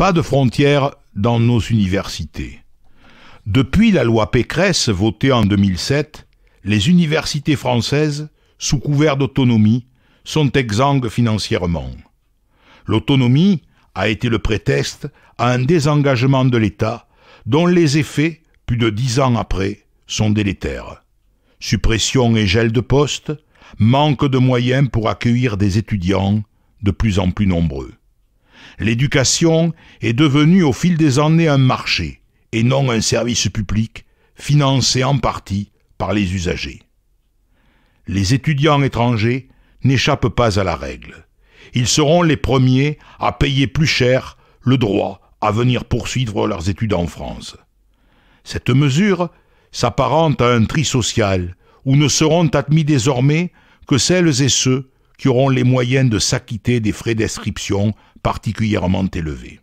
Pas de frontières dans nos universités. Depuis la loi Pécresse votée en 2007, les universités françaises, sous couvert d'autonomie, sont exsangues financièrement. L'autonomie a été le prétexte à un désengagement de l'État dont les effets, plus de dix ans après, sont délétères. Suppression et gel de postes, manque de moyens pour accueillir des étudiants de plus en plus nombreux. L'éducation est devenue au fil des années un marché et non un service public financé en partie par les usagers. Les étudiants étrangers n'échappent pas à la règle. Ils seront les premiers à payer plus cher le droit à venir poursuivre leurs études en France. Cette mesure s'apparente à un tri social où ne seront admis désormais que celles et ceux qui auront les moyens de s'acquitter des frais d'inscription particulièrement élevé.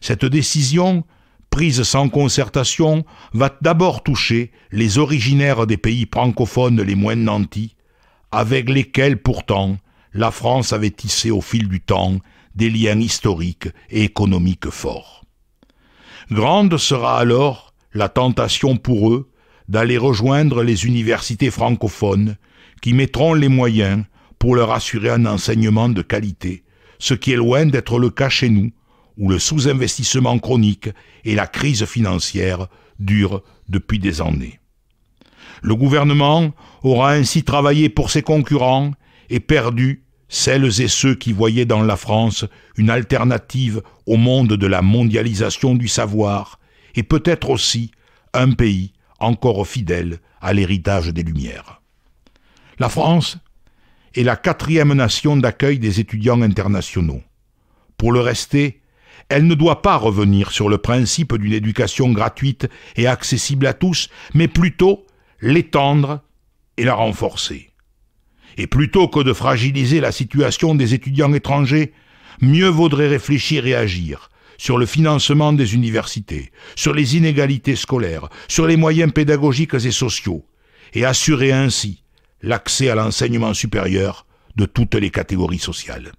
Cette décision, prise sans concertation, va d'abord toucher les originaires des pays francophones les moins nantis, avec lesquels pourtant la France avait tissé au fil du temps des liens historiques et économiques forts. Grande sera alors la tentation pour eux d'aller rejoindre les universités francophones qui mettront les moyens pour leur assurer un enseignement de qualité ce qui est loin d'être le cas chez nous, où le sous-investissement chronique et la crise financière durent depuis des années. Le gouvernement aura ainsi travaillé pour ses concurrents et perdu celles et ceux qui voyaient dans la France une alternative au monde de la mondialisation du savoir, et peut-être aussi un pays encore fidèle à l'héritage des Lumières. La France est la quatrième nation d'accueil des étudiants internationaux. Pour le rester, elle ne doit pas revenir sur le principe d'une éducation gratuite et accessible à tous, mais plutôt l'étendre et la renforcer. Et plutôt que de fragiliser la situation des étudiants étrangers, mieux vaudrait réfléchir et agir sur le financement des universités, sur les inégalités scolaires, sur les moyens pédagogiques et sociaux, et assurer ainsi l'accès à l'enseignement supérieur de toutes les catégories sociales.